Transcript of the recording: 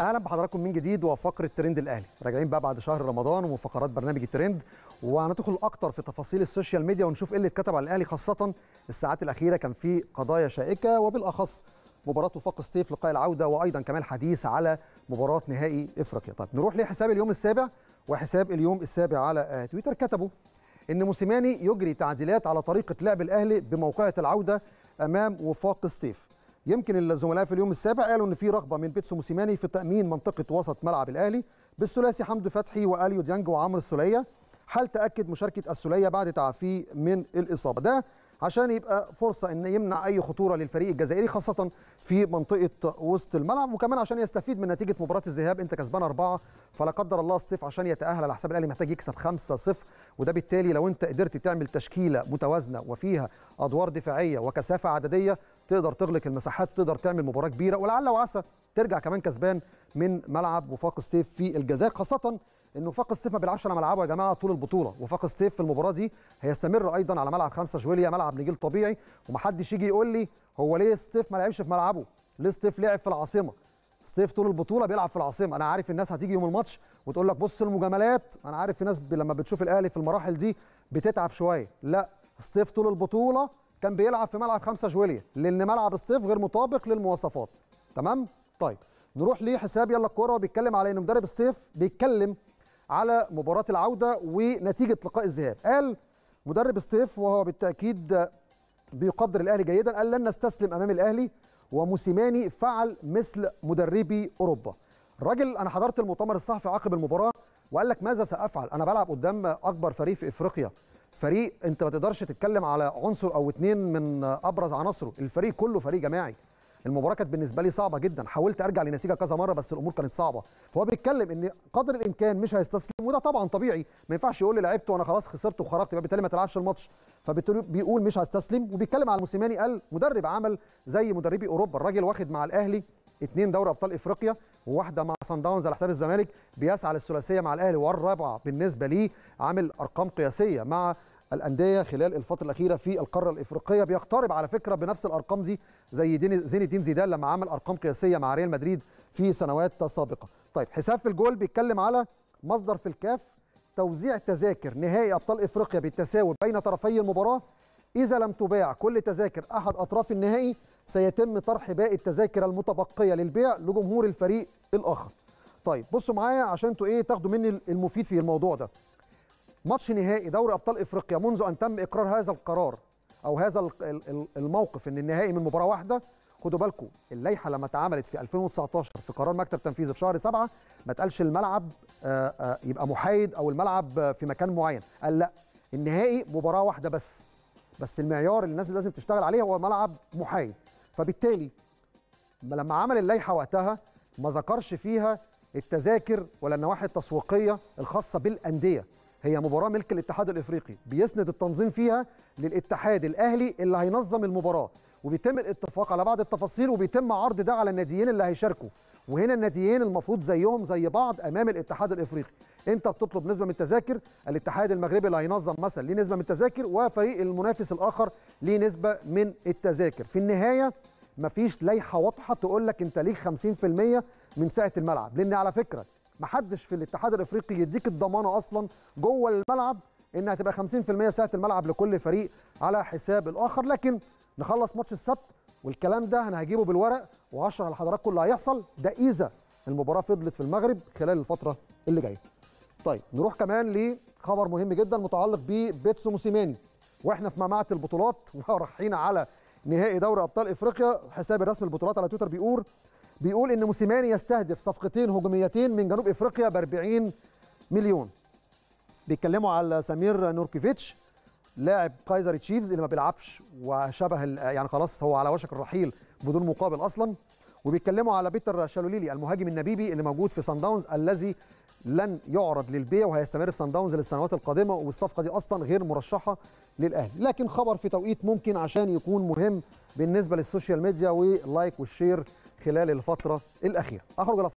اهلا بحضراتكم من جديد وفقره ترند الاهلي راجعين بقى بعد شهر رمضان وفقرات برنامج الترند وهندخل اكتر في تفاصيل السوشيال ميديا ونشوف ايه اللي اتكتب على الاهلي خاصه الساعات الاخيره كان في قضايا شائكه وبالاخص مباراه وفاق ستيف لقاء العوده وايضا كمان حديث على مباراه نهائي افريقيا طب نروح لحساب اليوم السابع وحساب اليوم السابع على آه، تويتر كتبوا ان موسيماني يجري تعديلات على طريقه لعب الاهلي بموقعه العوده امام وفاق ستيف يمكن الزملاء في اليوم السابع قالوا ان في رغبه من بيتسو موسيماني في تامين منطقه وسط ملعب الاهلي بالثلاثي حمدو فتحي واليو ديانج وعمرو السوليه حال تاكد مشاركه السوليه بعد تعافيه من الاصابه ده عشان يبقى فرصه ان يمنع اي خطوره للفريق الجزائري خاصه في منطقه وسط الملعب وكمان عشان يستفيد من نتيجه مباراه الذهاب انت كسبان اربعه فلا قدر الله سطيف عشان يتاهل على حساب الاهلي محتاج يكسب 5 0 وده بالتالي لو انت قدرت تعمل تشكيله متوازنه وفيها ادوار دفاعيه وكثافه عدديه تقدر تغلق المساحات تقدر تعمل مباراه كبيره ولعل وعسى ترجع كمان كسبان من ملعب وفاق ستيف في الجزائر خاصه انه فاق ستيف ما بيلعبش على ملعبه يا جماعه طول البطوله وفاق ستيف في المباراه دي هيستمر ايضا على ملعب خمسة جويليا ملعب نجيل طبيعي ومحدش يجي يقول لي هو ليه ستيف ما لعبش في ملعبه ليه ستيف لعب في العاصمه ستيف طول البطوله بيلعب في العاصمه انا عارف الناس هتيجي يوم الماتش وتقول لك بص المجاملات انا عارف في ناس لما بتشوف الاهلي في المراحل دي بتتعب شويه لا ستيف طول البطوله كان بيلعب في ملعب خمسة جويليه لان ملعب ستيف غير مطابق للمواصفات تمام طيب نروح لحساب يلا الكوره وبيتكلم على ان مدرب ستيف بيتكلم على مباراه العوده ونتيجه لقاء الذهاب قال مدرب ستيف وهو بالتاكيد بيقدر الاهلي جيدا قال لن نستسلم امام الاهلي وموسيماني فعل مثل مدربي اوروبا الراجل انا حضرت المؤتمر الصحفي عقب المباراه وقال لك ماذا سافعل انا بلعب قدام اكبر فريق في افريقيا فريق انت ما تقدرش تتكلم على عنصر او اتنين من ابرز عناصره الفريق كله فريق جماعي المباراه كانت بالنسبه لي صعبه جدا حاولت ارجع لنتيجه كذا مره بس الامور كانت صعبه فهو بيتكلم ان قدر الامكان مش هيستسلم وده طبعا طبيعي ما ينفعش يقول لي وانا خلاص خسرت وخرجت يبقى بالتالي ما تلعبش الماتش فبالتالي بيقول مش هستسلم وبيتكلم على موسيماني قال مدرب عمل زي مدربي اوروبا الراجل واخد مع الاهلي اثنين دوري ابطال افريقيا وواحده مع سان داونز على حساب الزمالك بيسعى للثلاثيه مع الاهلي والرابعه بالنسبه ليه عامل ارقام قياسيه مع الانديه خلال الفتره الاخيره في القاره الافريقيه بيقترب على فكره بنفس الارقام دي زي زين الدين زيدان لما عمل ارقام قياسيه مع ريال مدريد في سنوات سابقه طيب حساب في الجول بيتكلم على مصدر في الكاف توزيع تذاكر نهائي ابطال افريقيا بالتساوي بين طرفي المباراه اذا لم تباع كل تذاكر احد اطراف النهائي سيتم طرح باقي التذاكر المتبقيه للبيع لجمهور الفريق الاخر طيب بصوا معايا عشان انتوا ايه تاخدوا مني المفيد في الموضوع ده ماتش نهائي دوري ابطال افريقيا منذ ان تم اقرار هذا القرار او هذا الموقف ان النهائي من مباراه واحده خدوا بالكم اللائحه لما اتعملت في 2019 في قرار مكتب تنفيذي في شهر 7 ما اتقالش الملعب آه، آه، يبقى محايد او الملعب في مكان معين قال لا النهائي مباراه واحده بس بس المعيار اللي الناس لازم تشتغل عليه هو ملعب محايد فبالتالي لما عمل اللائحه وقتها ما ذكرش فيها التذاكر ولا النواحي التسويقيه الخاصه بالانديه هي مباراه ملك الاتحاد الافريقي بيسند التنظيم فيها للاتحاد الاهلي اللي هينظم المباراه وبيتم الاتفاق على بعض التفاصيل وبيتم عرض ده على الناديين اللي هيشاركوا وهنا الناديين المفروض زيهم زي بعض امام الاتحاد الافريقي انت بتطلب نسبه من التذاكر الاتحاد المغربي اللي هينظم مثلا ليه نسبه من التذاكر وفريق المنافس الاخر ليه نسبه من التذاكر في النهايه مفيش لائحه واضحه تقول لك انت ليك 50% من سعه الملعب لان على فكره محدش في الاتحاد الافريقي يديك الضمانه اصلا جوه الملعب ان هتبقى 50% سعه الملعب لكل فريق على حساب الاخر لكن نخلص ماتش السبت والكلام ده انا هجيبه بالورق وهشرح لحضراتكم اللي هيحصل ده اذا المباراه فضلت في المغرب خلال الفتره اللي جايه. طيب نروح كمان لخبر مهم جدا متعلق ببيتسو موسيماني واحنا في ممعه البطولات ورايحين على نهائي دوري ابطال افريقيا حساب الرسمي للبطولات على تويتر بيقول بيقول ان موسيماني يستهدف صفقتين هجوميتين من جنوب افريقيا ب 40 مليون. بيتكلموا على سمير نوركيفيتش لاعب كايزر تشيفز اللي ما بيلعبش وشبه يعني خلاص هو على وشك الرحيل بدون مقابل اصلا وبيتكلموا على بيتر شالوليلي المهاجم النبيبي اللي موجود في سان داونز الذي لن يعرض للبيع وهيستمر في سان داونز للسنوات القادمه والصفقه دي اصلا غير مرشحه للاهلي لكن خبر في توقيت ممكن عشان يكون مهم بالنسبه للسوشيال ميديا واللايك والشير خلال الفتره الاخيره اخرج